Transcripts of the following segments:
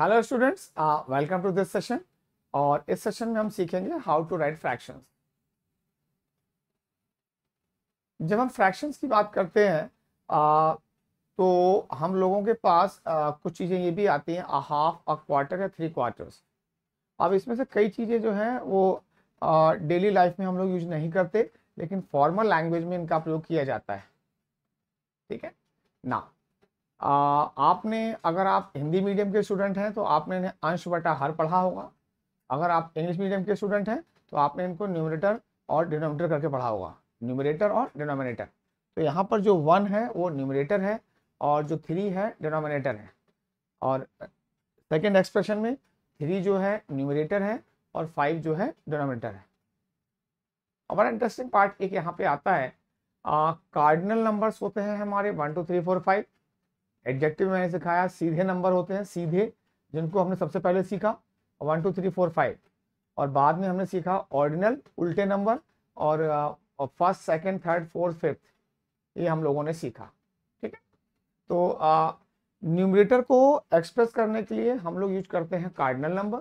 hello students welcome to this session और इस session में हम सीखेंगे हाउ टू राइट फ्रैक्शंस जब हम फ्रैक्शंस की बात करते हैं uh, तो हम लोगों के पास uh, कुछ चीज़ें ये भी आती हैं अ हाफ अ क्वार्टर या थ्री क्वार्टर्स अब इसमें से कई चीज़ें जो हैं वो डेली uh, लाइफ में हम लोग यूज नहीं करते लेकिन फॉर्मल लैंग्वेज में इनका प्रयोग किया जाता है ठीक है ना आ, आपने अगर आप हिंदी मीडियम के स्टूडेंट हैं तो आपने इन्हें अंश बटा हर पढ़ा होगा अगर आप इंग्लिश मीडियम के स्टूडेंट हैं तो आपने इनको न्यूमरेटर और डिनोमिनेटर करके पढ़ा होगा न्यूमरेटर और डिनोमिनेटर तो यहाँ पर जो वन है वो न्यूमरेटर है और जो थ्री है डिनोमिनेटर है और सेकेंड एक्सप्रेशन में थ्री जो है न्यूमरेटर है और फाइव जो है डिनोमिनेटर है और बड़ा इंटरेस्टिंग पार्ट एक यहाँ पे आता है कार्डिनल नंबर्स होते हैं हमारे one two three four five adjective मैंने सिखाया सीधे नंबर होते हैं सीधे जिनको हमने सबसे पहले सीखा one two three four five और बाद में हमने सीखा ऑर्डिनल उल्टे नंबर और, first second third fourth fifth ये हम लोगों ने सीखा ठीक है तो न्यूमरेटर uh, को एक्सप्रेस करने के लिए हम लोग यूज करते हैं cardinal number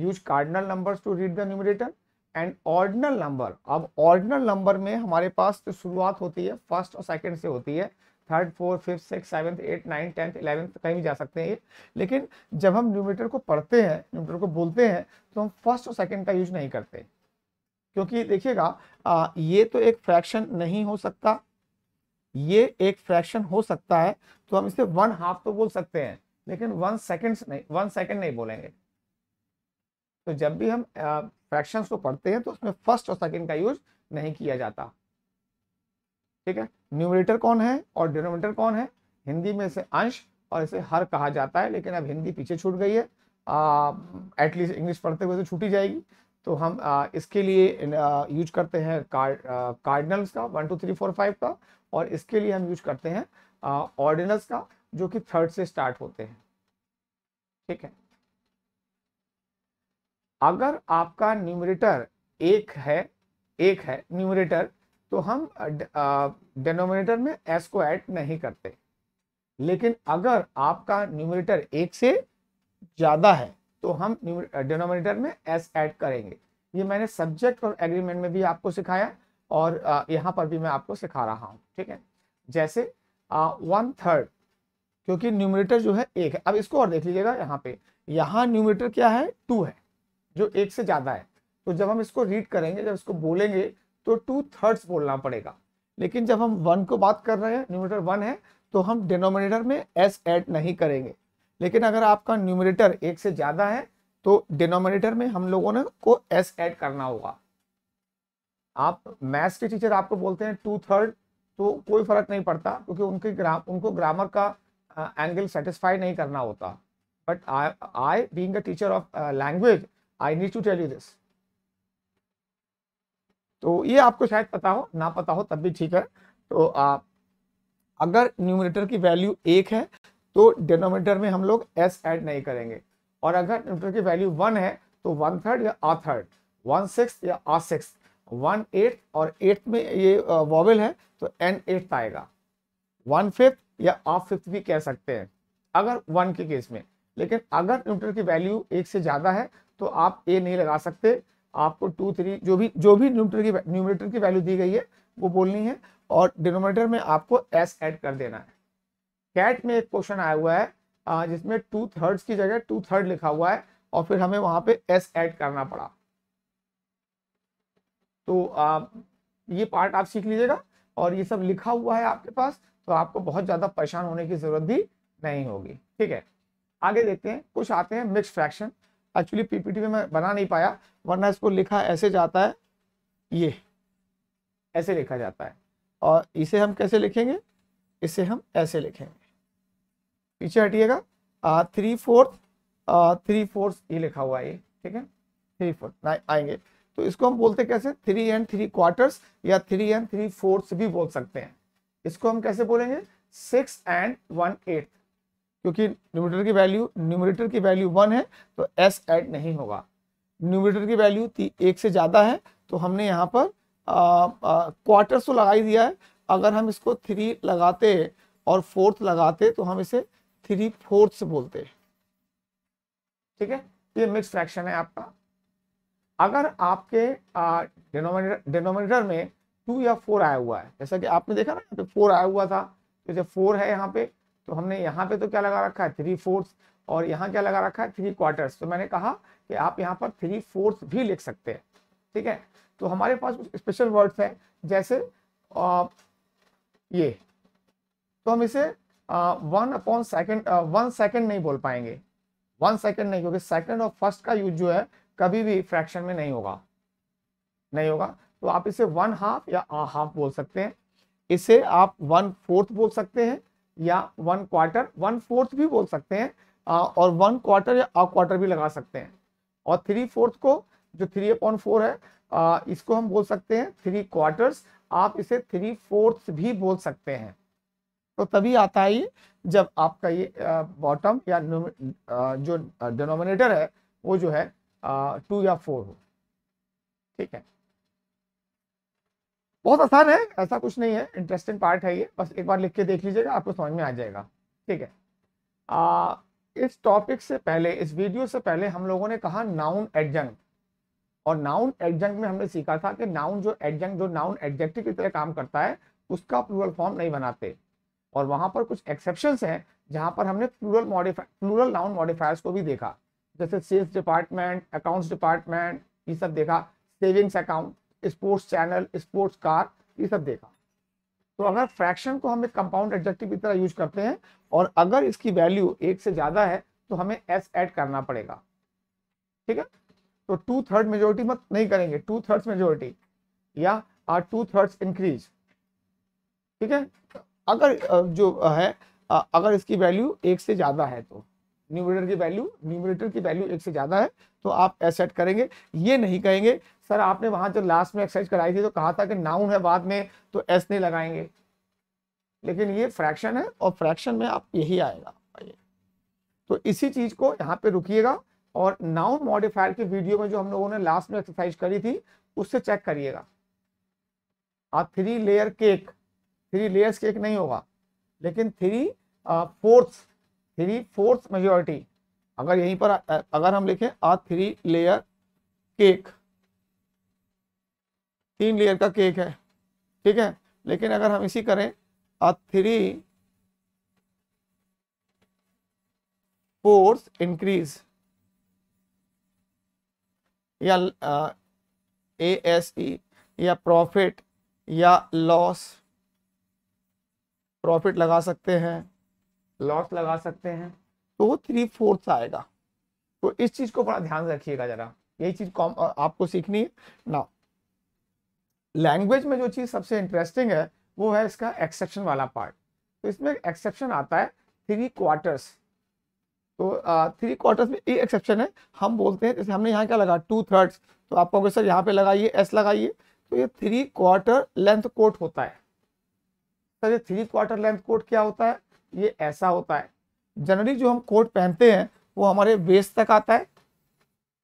use cardinal numbers to read the numerator and ordinal number अब ऑर्डिनल नंबर में हमारे पास तो शुरुआत होती है फर्स्ट और सेकेंड से होती है third fourth fifth six seventh eight ninth tenth eleventh कहीं भी जा सकते हैं ये लेकिन जब हम न्यूमीटर को पढ़ते हैं न्यूमीटर को बोलते हैं तो हम फर्स्ट और सेकेंड का यूज नहीं करते क्योंकि देखिएगा ये तो एक फ्रैक्शन नहीं हो सकता ये एक फ्रैक्शन हो सकता है तो हम इसे वन हाफ तो बोल सकते हैं लेकिन वन सेकेंड नहीं वन सेकेंड नहीं बोलेंगे तो जब भी हम फ्रैक्शंस को पढ़ते हैं तो उसमें फर्स्ट और सेकेंड का यूज नहीं किया जाता ठीक है न्यूमरेटर कौन है और डिनोमेटर कौन है हिंदी में इसे अंश और इसे हर कहा जाता है लेकिन अब हिंदी पीछे छूट गई है एटलीस्ट इंग्लिश पढ़ते हुए तो छूटी जाएगी तो हम आ, इसके लिए यूज करते हैं कार्डिनल्स का one two three four five का और इसके लिए हम यूज करते हैं ऑर्डिनल्स का जो कि थर्ड से स्टार्ट होते हैं ठीक है अगर आपका न्यूमरेटर एक है एक है न्यूमरेटर तो हम डिनोमिनेटर में एस को ऐड नहीं करते लेकिन अगर आपका न्यूमिनेटर एक से ज़्यादा है तो हम डिनोमिनेटर में एस ऐड करेंगे ये मैंने सब्जेक्ट और एग्रीमेंट में भी आपको सिखाया और यहाँ पर भी मैं आपको सिखा रहा हूँ ठीक है जैसे वन थर्ड क्योंकि न्यूमिनेटर जो है एक है अब इसको और देख लीजिएगा यहाँ पे यहाँ न्यूमिनेटर क्या है टू है जो एक से ज़्यादा है तो जब हम इसको रीड करेंगे जब इसको बोलेंगे तो टू थर्ड्स बोलना पड़ेगा लेकिन जब हम वन को बात कर रहे हैं न्यूमिनेटर वन है तो हम डिनोमिनेटर में एस एड नहीं करेंगे लेकिन अगर आपका न्यूमिनेटर एक से ज़्यादा है तो डिनोमिनेटर में हम लोगों ने को एस एड करना होगा आप मैथ्स के टीचर आपको बोलते हैं टू थर्ड तो कोई फर्क नहीं पड़ता क्योंकि उनके ग्राम उनको ग्रामर का एंगल सेटिस्फाई नहीं करना होता but I I being teacher of language I need to tell you this तो ये आपको शायद पता हो ना पता हो तब भी ठीक है तो आ, अगर न्यूमिनेटर की वैल्यू एक है तो डिनोमीटर में हम लोग एस ऐड नहीं करेंगे और अगर न्यूमिनेटर की वैल्यू वन है तो वन थर्ड या आ थर्ड वन सिक्स या आ सिक्स वन एट्थ और एट्थ में ये वॉवल है तो एन एट्थ आएगा वन फिफ्थ या आ फिफ्थ भी कह सकते हैं अगर वन के केस में लेकिन अगर न्यूमिनेटर की वैल्यू एक से ज़्यादा है तो आप ए नहीं लगा सकते आपको टू थ्री जो भी जो भी न्यूमीटर की न्यूमीटर की वैल्यू दी गई है वो बोलनी है और डिनोमिनेटर में आपको एस एड कर देना है कैट में एक क्वेश्चन आया हुआ है जिसमें टू थर्ड की जगह टू थर्ड लिखा हुआ है और फिर हमें वहां पे एस एड करना पड़ा तो आ, ये पार्ट आप सीख लीजिएगा और ये सब लिखा हुआ है आपके पास तो आपको बहुत ज़्यादा परेशान होने की ज़रूरत भी नहीं होगी ठीक है आगे देखते हैं कुछ आते हैं मिक्स फ्रैक्शन एक्चुअली पीपीटी में मैं बना नहीं पाया वरना इसको लिखा ऐसे जाता है ये ऐसे लिखा जाता है और इसे हम कैसे लिखेंगे इसे हम ऐसे लिखेंगे पीछे हटिएगा थ्री फोर्थ थ्री फोर्थ ये लिखा हुआ है ये ठीक है थ्री फोर्थ आएंगे तो इसको हम बोलते कैसे थ्री एंड थ्री क्वार्टर्स या थ्री एंड थ्री फोर्थ भी बोल सकते हैं इसको हम कैसे बोलेंगे सिक्स एंड वन एट्थ क्योंकि न्यूमिटर की वैल्यू न्यूमिनेटर की वैल्यू वन है तो एस एड नहीं होगा न्यूमिटर की वैल्यू एक से ज़्यादा है तो हमने यहाँ पर क्वार्टर्स तो लगा ही दिया है अगर हम इसको थ्री लगाते और फोर्थ लगाते तो हम इसे थ्री फोर्थ बोलते ठीक है तो ये मिक्स फ्रैक्शन है आपका अगर आपके डिनोमिनेटर डिनोमिनेटर में टू या फोर आया हुआ है जैसा कि आपने देखा ना यहाँ पे फोर आया हुआ था तो जब फोर है यहाँ पे तो हमने यहाँ पे तो क्या लगा रखा है थ्री फोर्थ और यहाँ क्या लगा रखा है थ्री क्वार्टर्स तो मैंने कहा कि आप यहाँ पर थ्री फोर्थ भी लिख सकते हैं ठीक है तो हमारे पास कुछ स्पेशल वर्ड्स हैं जैसे आ, ये तो हम इसे one upon second one second नहीं बोल पाएंगे वन सेकेंड नहीं क्योंकि सेकेंड और फर्स्ट का यूज जो है कभी भी फ्रैक्शन में नहीं होगा नहीं होगा तो आप इसे वन हाफ या हाफ बोल सकते हैं इसे आप वन फोर्थ बोल सकते हैं या वन क्वार्टर वन फोर्थ भी बोल सकते हैं और वन क्वार्टर या आ क्वार्टर भी लगा सकते हैं और थ्री फोर्थ को जो थ्री अपॉन फोर है आ, इसको हम बोल सकते हैं थ्री क्वार्टर्स आप इसे थ्री फोर्थ भी बोल सकते हैं तो तभी आता है जब आपका ये बॉटम या जो डिनोमिनेटर है वो जो है टू या फोर हो ठीक है बहुत आसान है ऐसा कुछ नहीं है इंटरेस्टिंग पार्ट है ये बस एक बार लिख के देख लीजिएगा आपको समझ में आ जाएगा ठीक है आ, इस टॉपिक से पहले इस वीडियो से पहले हम लोगों ने कहा नाउन एडजंक्ट और नाउन एडजंक्ट में हमने सीखा था कि नाउन जो एडजंक्ट जो नाउन एडजेक्टिव की तरह काम करता है उसका प्लूरल फॉर्म नहीं बनाते और वहाँ पर कुछ एक्सेप्शन हैं जहाँ पर हमने plural modify plural noun modifiers को भी देखा जैसे सेल्स डिपार्टमेंट अकाउंट्स डिपार्टमेंट ये सब देखा savings account sports channel sports car ये सब देखा तो अगर फ्रैक्शन को हम एक कंपाउंड एडजेक्टिव की तरह यूज करते हैं और अगर इसकी वैल्यू एक से ज्यादा है तो हमें एस एड करना पड़ेगा ठीक है तो टू थर्ड मेजोरिटी मत नहीं करेंगे टू थर्ड मेजोरिटी या टू थर्ड इंक्रीज ठीक है अगर जो है अगर इसकी वैल्यू एक से ज्यादा है तो न्यूमिनेटर की वैल्यू न्यूमिनेटर की वैल्यू एक से ज्यादा है तो आप एसेट करेंगे ये नहीं कहेंगे सर आपने वहां जो लास्ट में एक्सरसाइज कराई थी तो कहा था कि नाउन है बाद में तो एस नहीं लगाएंगे लेकिन ये फ्रैक्शन है और फ्रैक्शन में आप यही आएगा तो इसी चीज़ को यहाँ पे रुकिएगा और नाउन मॉडिफायर की वीडियो में जो हम लोगों ने लास्ट में एक्सरसाइज करी थी उससे चेक करिएगा आप three layer cake three layers cake नहीं होगा लेकिन three fourth three fourth majority अगर यहीं पर अगर हम लिखें आ थ्री लेयर केक तीन लेयर का केक है ठीक है लेकिन अगर हम इसी करें आ थ्री फोर्स इंक्रीज या ए एस ई या प्रॉफिट या लॉस प्रॉफिट लगा सकते हैं लॉस लगा सकते हैं तो थ्री फोर्थ आएगा तो इस चीज को बड़ा ध्यान रखिएगा जरा यही चीज कॉम आपको सीखनी है ना लैंग्वेज में जो चीज सबसे इंटरेस्टिंग है वो है इसका एक्सेप्शन वाला पार्ट तो इसमें एक्सेप्शन आता है थ्री क्वार्टर्स तो थ्री क्वार्टर्स में ये एक्सेप्शन है हम बोलते हैं जैसे हमने यहाँ क्या लगा टू थर्ड्स तो आप कहोगे सर यहाँ पे लगाइए एस लगाइए तो ये थ्री क्वार्टर लेंथ कोट होता है सर ये थ्री क्वार्टर लेंथ कोट क्या होता है ये ऐसा होता है जनरली जो हम कोट पहनते हैं वो हमारे वेस्ट तक आता है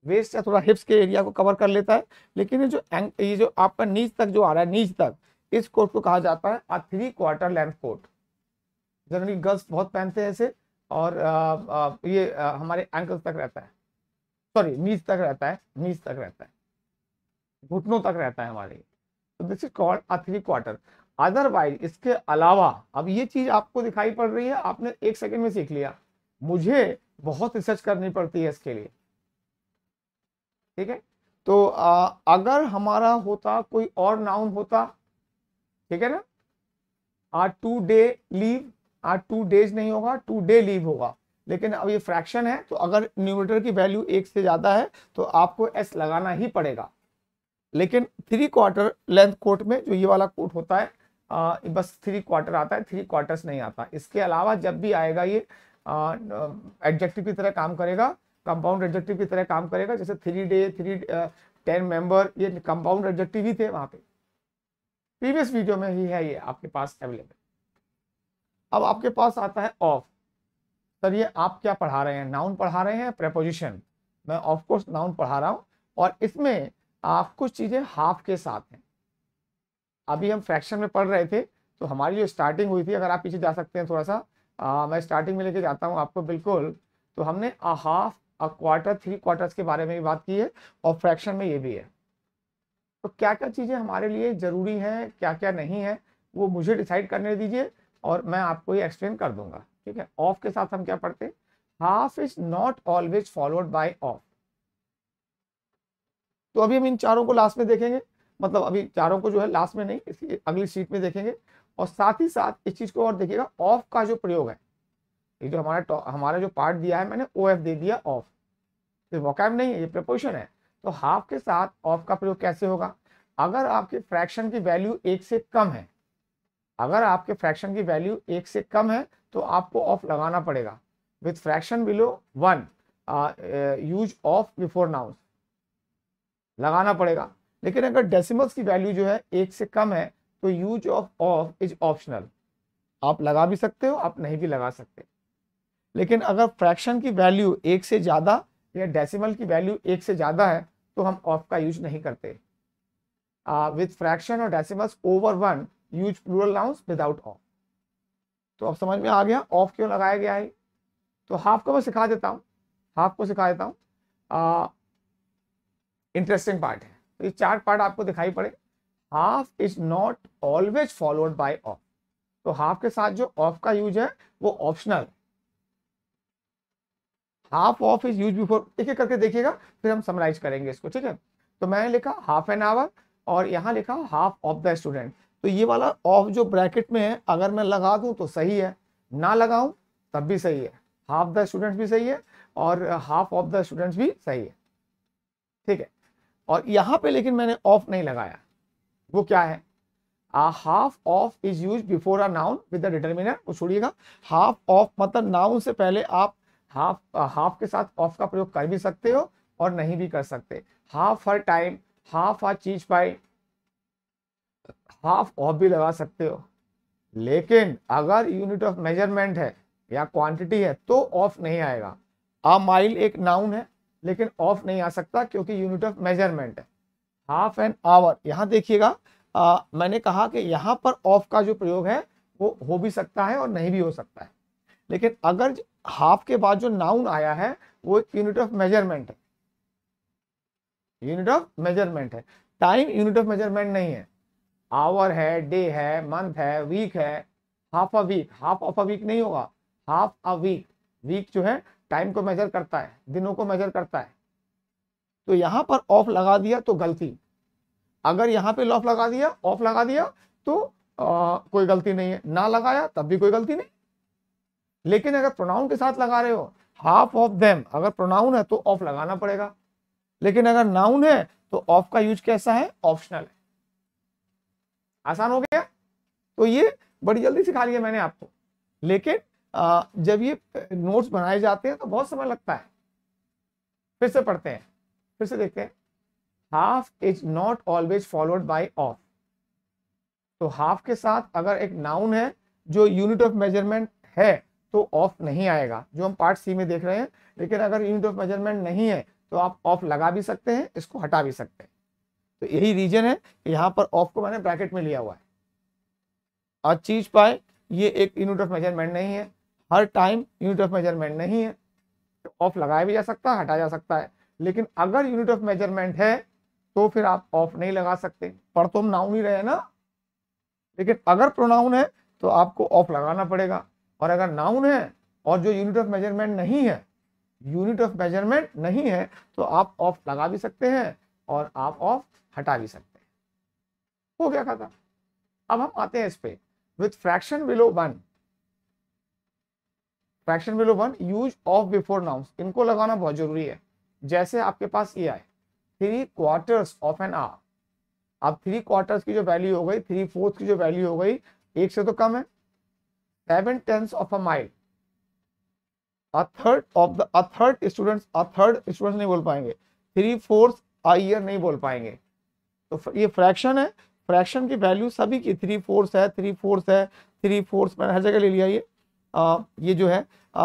वेस्ट या थोड़ा हिप्स के एरिया को कवर कर लेता है लेकिन ये जो ये जो आपका नीच तक जो आ रहा है नीच तक इस कोट को कहा जाता है a three quarter length coat generally girls बहुत पहनते हैं इसे और आ, आ, ये आ, हमारे एंकल तक रहता है सॉरी नीच तक रहता है नीच तक रहता है घुटनों तक रहता है हमारे तो this is called a three quarter otherwise इसके अलावा अब ये चीज आपको दिखाई पड़ रही है आपने एक सेकंड में सीख लिया मुझे बहुत रिसर्च करनी पड़ती है इसके लिए ठीक है तो आ, अगर हमारा होता कोई और नाउन होता ठीक है ना a two day leave a two days नहीं होगा टू डे लीव होगा लेकिन अब ये फ्रैक्शन है तो अगर न्यूमरेटर की वैल्यू एक से ज़्यादा है तो आपको एस लगाना ही पड़ेगा लेकिन थ्री क्वार्टर लेंथ कोट में जो ये वाला कोट होता है आ, बस थ्री क्वार्टर आता है थ्री क्वार्टर्स नहीं आता इसके अलावा जब भी आएगा ये एडजेक्टिव की तरह काम करेगा कंपाउंड एडजेक्टिव की तरह काम करेगा जैसे three day three ten member ये कंपाउंड एडजेक्टिव ही थे वहाँ पे प्रीवियस वीडियो में ही है ये आपके पास अवेलेबल अब आपके पास आता है ऑफ सर ये आप क्या पढ़ा रहे हैं नाउन पढ़ा रहे हैं प्रेपोजिशन मैं ऑफ कोर्स नाउन पढ़ा रहा हूँ और इसमें आप कुछ चीज़ें हाफ के साथ हैं अभी हम फ्रैक्शन में पढ़ रहे थे तो हमारी जो स्टार्टिंग हुई थी अगर आप पीछे जा सकते हैं थोड़ा सा आ, मैं स्टार्टिंग में लेके जाता हूँ आपको बिल्कुल तो हमने a half a quarter three quarters के बारे में भी बात की है और फ्रैक्शन में ये भी है तो क्या क्या चीज़ें हमारे लिए ज़रूरी हैं क्या क्या नहीं है वो मुझे डिसाइड करने दीजिए और मैं आपको ये एक्सप्लेन कर दूंगा ठीक है ऑफ के साथ हम क्या पढ़ते half is not always followed by of तो अभी हम इन चारों को लास्ट में देखेंगे मतलब अभी चारों को जो है लास्ट में नहीं इसकी अगली सीट में देखेंगे और साथ ही साथ इस चीज़ को और देखिएगा ऑफ का जो प्रयोग है ये जो हमारा हमारा जो पार्ट दिया है मैंने ओ एफ दे दिया ऑफ ये वॉकैब नहीं है ये प्रपोजिशन है तो हाफ के साथ ऑफ का प्रयोग कैसे होगा अगर आपके फ्रैक्शन की वैल्यू एक से कम है अगर आपके फ्रैक्शन की वैल्यू एक से कम है तो आपको ऑफ लगाना पड़ेगा with fraction below one use of before noun लगाना पड़ेगा लेकिन अगर डेसिमल्स की वैल्यू जो है एक से कम है तो use of of is optional आप लगा भी सकते हो आप नहीं भी लगा सकते लेकिन अगर फ्रैक्शन की वैल्यू एक से ज़्यादा या डेसिमल की वैल्यू एक से ज़्यादा है तो हम ऑफ का यूज नहीं करते विथ uh, फ्रैक्शन और decimals over one use plural nouns without of तो अब समझ में आ गया ऑफ क्यों लगाया गया है तो हाफ को मैं सिखा देता हूँ हाफ को सिखा देता हूँ इंटरेस्टिंग uh, पार्ट है तो ये चार पार्ट आपको दिखाई पड़े half is not always followed by of तो हाफ के साथ जो ऑफ का यूज है वो optional half of is use before एक एक करके देखिएगा फिर हम समराइज करेंगे इसको ठीक है तो मैंने लिखा हाफ एन आवर और यहाँ लिखा हाफ ऑफ द स्टूडेंट तो ये वाला ऑफ जो ब्रैकेट में है अगर मैं लगा दूँ तो सही है ना लगाऊँ तब भी सही है हाफ द स्टूडेंट्स भी सही है और हाफ ऑफ द स्टूडेंट्स भी सही है ठीक है और यहां पे लेकिन मैंने ऑफ नहीं लगाया वो क्या है half of is use before a noun with the determiner वो छोड़िएगा हाफ ऑफ मतलब नाउन से पहले आप हाफ हाफ uh, के साथ ऑफ का प्रयोग कर भी सकते हो और नहीं भी कर सकते हाफ हर time half a cheese pie half of भी लगा सकते हो लेकिन अगर यूनिट ऑफ मेजरमेंट है या क्वांटिटी है तो ऑफ नहीं आएगा अ माइल एक नाउन है लेकिन ऑफ नहीं आ सकता क्योंकि यूनिट ऑफ मेजरमेंट है हाफ एन आवर यहाँ देखिएगा मैंने कहा कि यहाँ पर ऑफ का जो प्रयोग है वो हो भी सकता है और नहीं भी हो सकता है लेकिन अगर हाफ के बाद जो नाउन आया है वो एक यूनिट ऑफ मेजरमेंट है यूनिट ऑफ मेजरमेंट है टाइम यूनिट ऑफ मेजरमेंट नहीं है आवर है डे है मंथ है वीक है half a week half of a week नहीं होगा हाफ अ वीक वीक जो है टाइम को मेजर करता है दिनों को मेजर करता है तो यहां पर ऑफ लगा दिया तो गलती अगर यहां पे लॉफ लगा दिया ऑफ लगा दिया तो आ, कोई गलती नहीं है ना लगाया तब भी कोई गलती नहीं लेकिन अगर प्रोनाउन के साथ लगा रहे हो हाफ ऑफ देम अगर प्रोनाउन है तो ऑफ लगाना पड़ेगा लेकिन अगर नाउन है तो ऑफ का यूज कैसा है ऑप्शनल है आसान हो गया तो ये बड़ी जल्दी सिखा लिया मैंने आपको लेकिन जब ये नोट्स बनाए जाते हैं तो बहुत समय लगता है फिर से पढ़ते हैं फिर से देखते हैं half is not always followed by of तो हाफ के साथ अगर एक नाउन है जो यूनिट ऑफ मेजरमेंट है तो ऑफ नहीं आएगा जो हम पार्ट सी में देख रहे हैं लेकिन अगर यूनिट ऑफ मेजरमेंट नहीं है तो आप ऑफ लगा भी सकते हैं इसको हटा भी सकते हैं तो यही रीजन है कि यहां पर ऑफ को मैंने ब्रैकेट में लिया हुआ है और चीज पाए ये एक यूनिट ऑफ मेजरमेंट नहीं है हर टाइम यूनिट ऑफ मेजरमेंट नहीं है तो ऑफ लगाया भी जा सकता है हटाया जा सकता है लेकिन अगर यूनिट ऑफ मेजरमेंट है तो फिर आप ऑफ नहीं लगा सकते पर तो हम नाउन ही रहे ना लेकिन अगर प्रोनाउन है तो आपको ऑफ लगाना पड़ेगा और अगर नाउन है और जो यूनिट ऑफ मेजरमेंट नहीं है यूनिट ऑफ मेजरमेंट नहीं है तो आप ऑफ लगा भी सकते हैं और आप ऑफ हटा भी सकते हैं हो गया खाता अब हम आते हैं इस पे with fraction below one fraction below one use of before nouns इनको लगाना बहुत जरूरी है जैसे आपके पास ये आए three quarters of an hour अब थ्री क्वार्टर्स की जो वैल्यू हो गई थ्री फोर्थ की जो वैल्यू हो गई एक से तो कम है seven tenth of a mile a third of the a third students a third students नहीं बोल पाएंगे थ्री फोर्थ अ ईयर नहीं बोल पाएंगे तो ये फ्रैक्शन है फ्रैक्शन की वैल्यू सभी की थ्री फोर्थ है थ्री फोर्थ है थ्री फोर्थ मैंने हर जगह ले लिया ये आ, ये जो है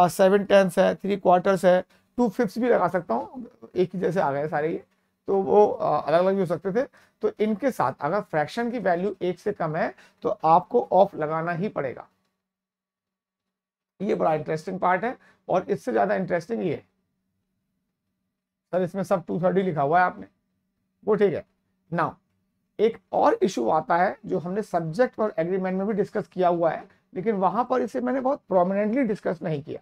सेवन टेंथ है थ्री क्वार्टर्स है टू फिफ्थ भी लगा सकता हूँ एक ही जैसे आ गए सारे ये तो वो अलग अलग भी हो सकते थे तो इनके साथ अगर फ्रैक्शन की वैल्यू एक से कम है तो आपको ऑफ लगाना ही पड़ेगा ये बड़ा इंटरेस्टिंग पार्ट है और इससे ज़्यादा इंटरेस्टिंग ये सर इसमें सब टू थर्टी लिखा हुआ है आपने वो ठीक है नाउ एक और इशू आता है जो हमने सब्जेक्ट और एग्रीमेंट में भी डिस्कस किया हुआ है लेकिन वहां पर इसे मैंने बहुत प्रोमिनेंटली डिस्कस नहीं किया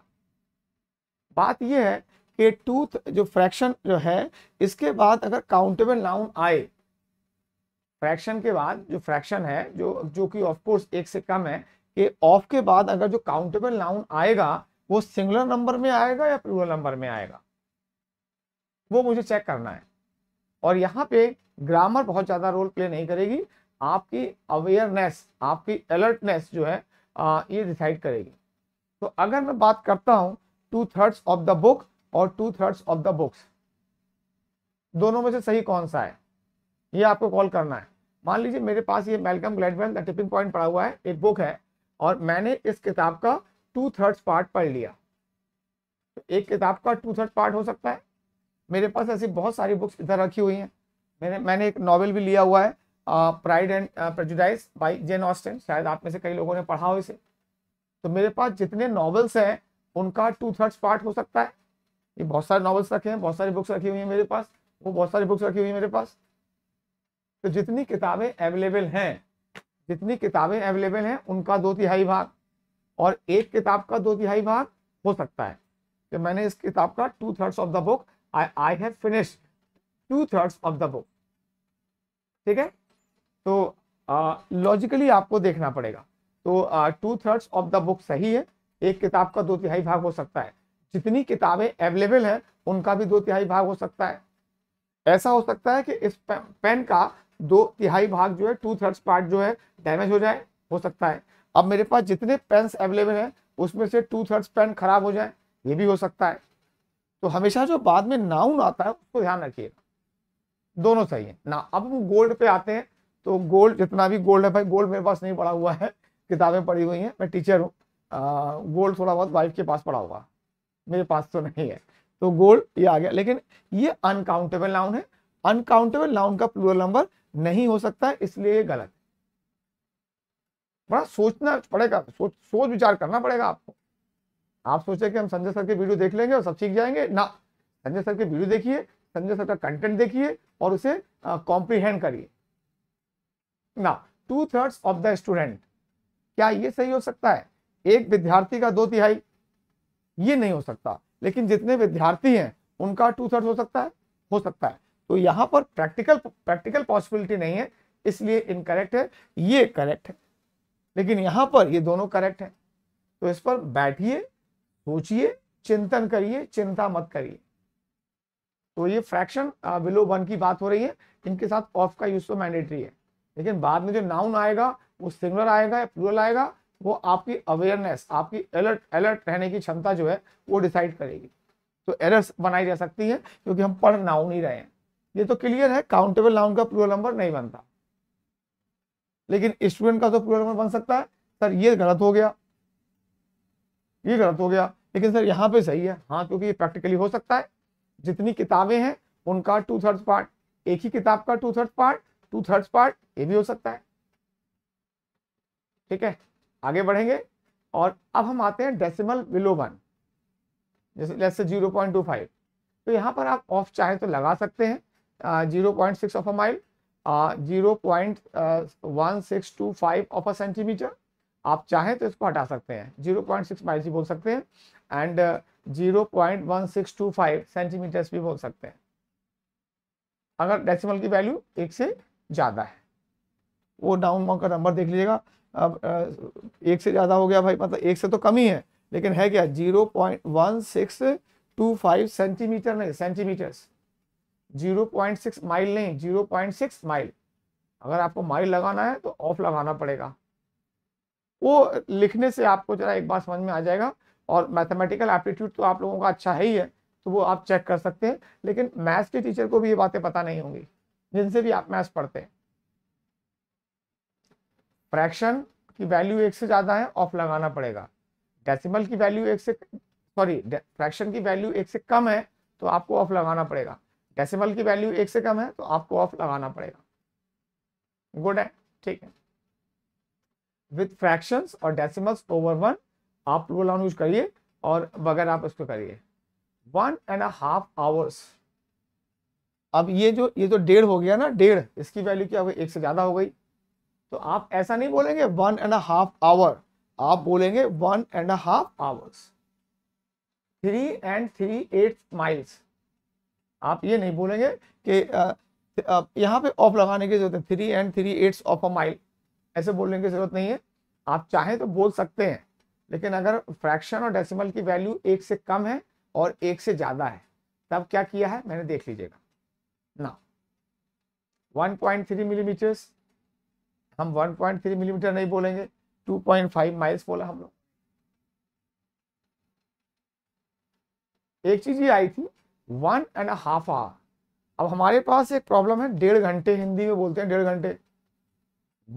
बात यह है कि टूथ जो फ्रैक्शन जो है इसके बाद अगर काउंटेबल नाउन आए फ्रैक्शन के बाद जो फ्रैक्शन है जो जो कि ऑफ कोर्स एक से कम है कि ऑफ के बाद अगर जो काउंटेबल नाउन आएगा वो सिंगुलर नंबर में आएगा या प्लूरल नंबर में आएगा वो मुझे चेक करना है और यहाँ पे ग्रामर बहुत ज़्यादा रोल प्ले नहीं करेगी आपकी अवेयरनेस आपकी अलर्टनेस जो है आ, ये डिसाइड करेगी तो अगर मैं बात करता हूँ two thirds of the book और two thirds of the books दोनों में से सही कौन सा है ये आपको कॉल करना है मान लीजिए मेरे पास ये Malcolm Gladwell the Tipping Point पड़ा हुआ है एक बुक है और मैंने इस किताब का टू थर्ड्स पार्ट पढ़ लिया तो एक किताब का टू थर्ड पार्ट हो सकता है मेरे पास ऐसी बहुत सारी बुक्स इधर रखी हुई हैं मैंने मैंने एक नॉवल भी लिया हुआ है Pride and Prejudice by Jane Austen शायद आप में से कई लोगों ने पढ़ा हो इसे तो मेरे पास जितने नॉवेल्स हैं उनका टू थर्ड्स पार्ट हो सकता है ये बहुत सारे नॉवेल्स रखे हैं बहुत सारी बुक्स रखी हुई हैं मेरे पास वो बहुत सारी बुक्स रखी हुई है मेरे पास तो जितनी किताबें अवेलेबल हैं जितनी किताबें अवेलेबल हैं उनका दो तिहाई भाग और एक किताब का दो तिहाई भाग हो सकता है तो मैंने इस किताब का two thirds of the book I I have finished two thirds of the book ठीक है तो लॉजिकली आपको देखना पड़ेगा तो two thirds of the book सही है एक किताब का दो तिहाई भाग हो सकता है जितनी किताबें अवेलेबल है उनका भी दो तिहाई भाग हो सकता है ऐसा हो सकता है कि इस पेन का दो तिहाई भाग जो है टू थर्ड्स पार्ट जो है डैमेज हो जाए हो सकता है अब मेरे पास जितने पेन अवेलेबल हैं उसमें से टू थर्ड्स पेन खराब हो जाए ये भी हो सकता है तो हमेशा जो बाद में नाउन आता है उसको ध्यान रखिएगा दोनों सही है ना अब हम गोल्ड पे आते हैं तो गोल्ड जितना भी गोल्ड है भाई गोल्ड मेरे पास नहीं पड़ा हुआ है किताबें पड़ी हुई हैं मैं टीचर हूँ गोल्ड थोड़ा बहुत वाइफ के पास पड़ा हुआ मेरे पास तो नहीं है तो गोल्ड ये आ गया लेकिन ये अनकाउंटेबल नाउन है अनकाउंटेबल नाउन का प्लूरल नंबर नहीं हो सकता है इसलिए ये गलत बड़ा सोचना पड़ेगा सोच सोच विचार करना पड़ेगा आपको आप सोचे कि हम संजय सर के वीडियो देख लेंगे और सब सीख जाएंगे ना संजय सर के वीडियो देखिए संजय सर का कंटेंट देखिए और उसे कॉम्प्रीहेंड करिए ना two third of the student क्या ये सही हो सकता है एक विद्यार्थी का दो तिहाई ये नहीं हो सकता लेकिन जितने विद्यार्थी हैं उनका टू थर्ड हो सकता है हो सकता है तो यहां पर प्रैक्टिकल प्रैक्टिकल पॉसिबिलिटी नहीं है इसलिए इनकरेक्ट है ये करेक्ट है लेकिन यहां पर ये दोनों करेक्ट है तो इस पर बैठिए सोचिए चिंतन करिए चिंता मत करिए तो ये फ्रैक्शन बिलो वन की बात हो रही है इनके साथ ऑफ का यूज तो मैंडेटरी है लेकिन बाद में जो नाउन आएगा वो सिंगुलर आएगा या प्लूरल आएगा वो आपकी अवेयरनेस आपकी अलर्ट अलर्ट रहने की क्षमता जो है वो डिसाइड करेगी तो एरर्स बनाई जा सकती है क्योंकि हम पढ़ नाउन ही रहे हैं ये तो क्लियर है काउंटेबल नाउन का प्लूरल नंबर नहीं बनता लेकिन स्टूडेंट का तो प्लूरल नंबर बन सकता है सर ये गलत हो गया ये गलत हो गया लेकिन सर यहाँ पे सही है हाँ क्योंकि ये प्रैक्टिकली हो सकता है जितनी किताबें हैं उनका टू थर्ड पार्ट एक ही किताब का two third part two third part ये भी हो सकता है ठीक है आगे बढ़ेंगे और अब हम आते हैं डेसिमल बिलो वन जैसे जैसे जीरो पॉइंट टू फाइव तो यहाँ पर आप ऑफ चाहें तो लगा सकते हैं zero point six of a mile zero point one six two five of a centimetre आप चाहें तो इसको हटा सकते हैं जीरो पॉइंट सिक्स माइल्स भी बोल सकते हैं and zero point one six two five centimetres भी बोल सकते हैं अगर डेसिमल की वैल्यू एक से ज़्यादा है वो डाउन का नंबर देख लीजिएगा अब एक से ज़्यादा हो गया भाई मतलब एक से तो कम ही है लेकिन है क्या zero point one six two five centimetre नहीं centimetres zero point six mile नहीं जीरो पॉइंट सिक्स माइल अगर आपको माइल लगाना है तो ऑफ लगाना पड़ेगा वो लिखने से आपको जरा एक बार समझ में आ जाएगा और मैथमेटिकल एप्टीट्यूड तो आप लोगों का अच्छा है ही है तो वो आप चेक कर सकते हैं लेकिन मैथ्स के टीचर को भी ये बातें पता नहीं होंगी जिनसे भी आप मैथ्स पढ़ते हैं फ्रैक्शन की वैल्यू एक से ज़्यादा है ऑफ लगाना पड़ेगा डेसिमल की वैल्यू एक से सॉरी फ्रैक्शन की वैल्यू एक से कम है तो आपको ऑफ लगाना पड़ेगा डेसिमल की वैल्यू एक से कम है तो आपको ऑफ लगाना पड़ेगा गुड है ठीक है विथ फ्रैक्शन और डेसिमल्स ओवर वन आप रूल ऑन यूज करिए और बगैर आप इसको करिए वन एंड हाफ आवर्स अब ये जो ये जो डेढ़ हो गया ना डेढ़ इसकी वैल्यू क्या हो गई एक से ज़्यादा हो गई तो आप ऐसा नहीं बोलेंगे वन एंड हाफ आवर आप बोलेंगे one and half hours three and three eight miles आप ये नहीं बोलेंगे कि यहाँ पे ऑफ लगाने की जरूरत है three and three eighths of a mile ऐसे बोलने की जरूरत नहीं है आप चाहें तो बोल सकते हैं लेकिन अगर फ्रैक्शन और डेसिमल की वैल्यू एक से कम है और एक से ज़्यादा है तब क्या किया है मैंने देख लीजिएगा now 1.3 millimeters हम 1.3 मिलीमीटर mm नहीं बोलेंगे 2.5 माइल्स बोला हम लोग एक चीज ये आई थी वन एंड हाफ आवर अब हमारे पास एक प्रॉब्लम है डेढ़ घंटे हिंदी में बोलते हैं डेढ़ घंटे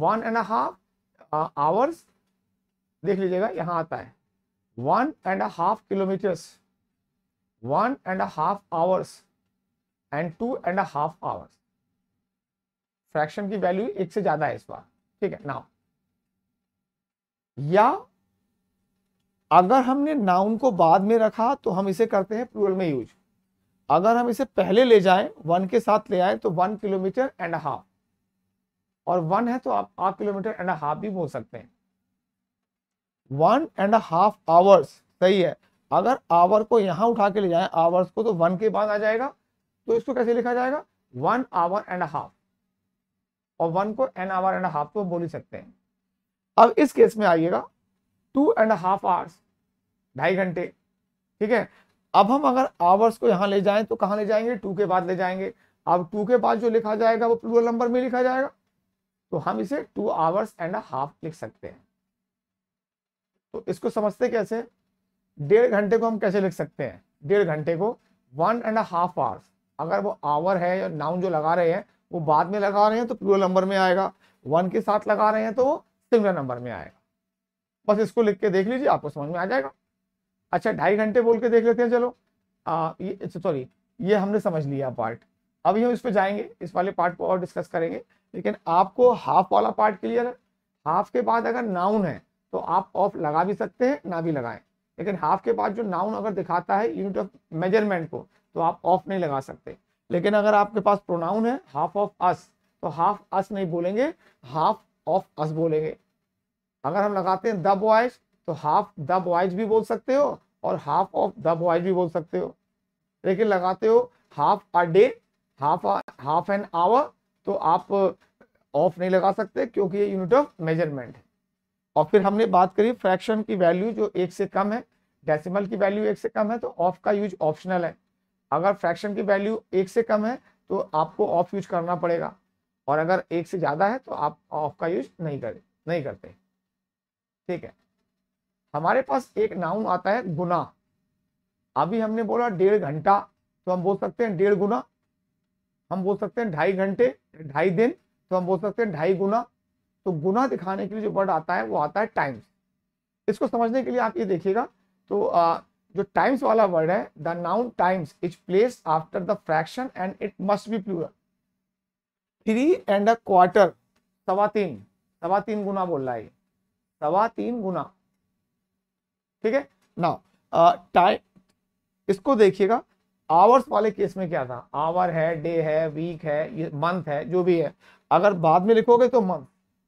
वन एंड हाफ आवर्स देख लीजिएगा यहां आता है one and half kilometres one and half hours and two and half hours fraction की वैल्यू एक से ज्यादा है इस बार ठीक है नाउ या अगर हमने नाउन को बाद में रखा तो हम इसे करते हैं प्लूरल में यूज अगर हम इसे पहले ले जाएं वन के साथ ले आए तो वन किलोमीटर एंड हाफ और वन है तो आप हाफ किलोमीटर एंड हाफ भी बोल सकते हैं वन एंड हाफ आवर्स सही है अगर आवर को यहां उठा के ले जाए आवर्स को तो वन के बाद आ जाएगा तो इसको कैसे लिखा जाएगा वन आवर एंड हाफ और वन को एन आवर एंड हाफ तो बोल ही सकते हैं अब इस केस में आइएगा टू एंड हाफ आवर्स ढाई घंटे ठीक है अब हम अगर आवर्स को यहां ले जाएं तो कहां ले जाएंगे टू के बाद ले जाएंगे अब टू के बाद जो लिखा जाएगा वो प्लूरल नंबर में लिखा जाएगा तो हम इसे टू आवर्स एंड हाफ लिख सकते हैं तो इसको समझते कैसे डेढ़ घंटे को हम कैसे लिख सकते हैं डेढ़ घंटे को वन एंड हाफ आवर्स अगर वो आवर है या नाउन जो लगा रहे हैं वो बाद में लगा रहे हैं तो प्लूरल नंबर में आएगा वन के साथ लगा रहे हैं तो वो सिंगुलर नंबर में आएगा बस इसको लिख के देख लीजिए आपको समझ में आ जाएगा अच्छा ढाई घंटे बोल के देख लेते हैं चलो सॉरी ये सॉरी अच्छा, ये हमने समझ लिया पार्ट अभी हम इस पर जाएंगे इस वाले पार्ट को और डिस्कस करेंगे लेकिन आपको हाफ वाला पार्ट क्लियर है हाफ के बाद अगर नाउन है तो आप ऑफ लगा भी सकते हैं ना भी लगाएं लेकिन हाफ के बाद जो नाउन अगर दिखाता है यूनिट ऑफ मेजरमेंट को तो आप ऑफ नहीं लगा सकते लेकिन अगर आपके पास प्रोनाउन है हाफ ऑफ अस तो हाफ अस नहीं बोलेंगे हाफ ऑफ अस बोलेंगे अगर हम लगाते हैं द बॉयज तो हाफ द बॉयज भी बोल सकते हो और हाफ ऑफ द बॉयज भी बोल सकते हो लेकिन लगाते हो half a day half half an hour तो आप ऑफ uh, नहीं लगा सकते क्योंकि ये यूनिट ऑफ मेजरमेंट है और फिर हमने बात करी फ्रैक्शन की वैल्यू जो एक से कम है डेसिमल की वैल्यू एक से कम है तो ऑफ का यूज ऑप्शनल है अगर फ्रैक्शन की वैल्यू एक से कम है तो आपको ऑफ यूज करना पड़ेगा और अगर एक से ज़्यादा है तो आप ऑफ का यूज नहीं करें नहीं करते ठीक है हमारे पास एक नाउन आता है गुना अभी हमने बोला डेढ़ घंटा तो हम बोल सकते हैं डेढ़ गुना हम बोल सकते हैं ढाई घंटे ढाई दिन तो हम बोल सकते हैं ढाई गुना तो गुना दिखाने के लिए जो वर्ड आता है वो आता है टाइम्स इसको समझने के लिए आप ये देखिएगा तो आ, जो टाइम्स वाला वर्ड है the noun times is place after the fraction and it must be plural three and a quarter सवा तीन सवा तीन गुना बोल रहा है सवा तीन गुना ठीक है ना टाइम uh, इसको देखिएगा आवर्स वाले केस में क्या था आवर है डे है वीक है मंथ है जो भी है अगर बाद में लिखोगे तो मंथ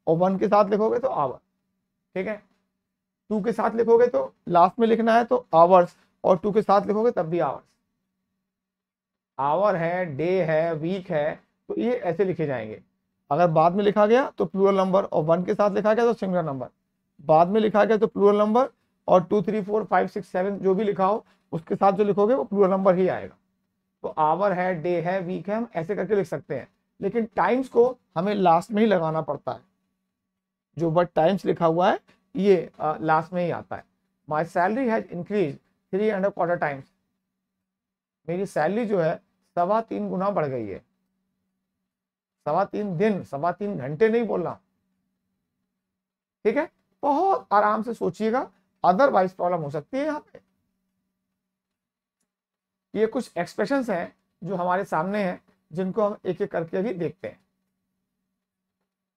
और वन के साथ लिखोगे तो आवर ठीक है टू के साथ लिखोगे तो लास्ट में लिखना है तो आवर्स और टू के साथ लिखोगे तब भी आवर्स आवर है डे है वीक है तो ये ऐसे लिखे जाएंगे अगर बाद में लिखा गया तो प्लूरल नंबर और वन के साथ लिखा गया तो सिंगुलर नंबर बाद में लिखा गया तो प्लूरल नंबर और two three four five six seven जो भी लिखा हो उसके साथ जो लिखोगे वो प्लूरल नंबर ही आएगा तो आवर है डे है वीक है हम ऐसे करके लिख सकते हैं लेकिन टाइम्स को हमें लास्ट में ही लगाना पड़ता है जो वर्ड टाइम्स लिखा हुआ है ये लास्ट में ही आता है my salary has increase three and quarter times मेरी सैलरी जो है सवा तीन गुना बढ़ गई है सवा तीन दिन सवा तीन घंटे नहीं बोलना ठीक है बहुत आराम से सोचिएगा अदरवाइज प्रॉब्लम हो सकती है यहाँ पे ये कुछ एक्सप्रेशन हैं जो हमारे सामने हैं जिनको हम एक एक करके भी देखते हैं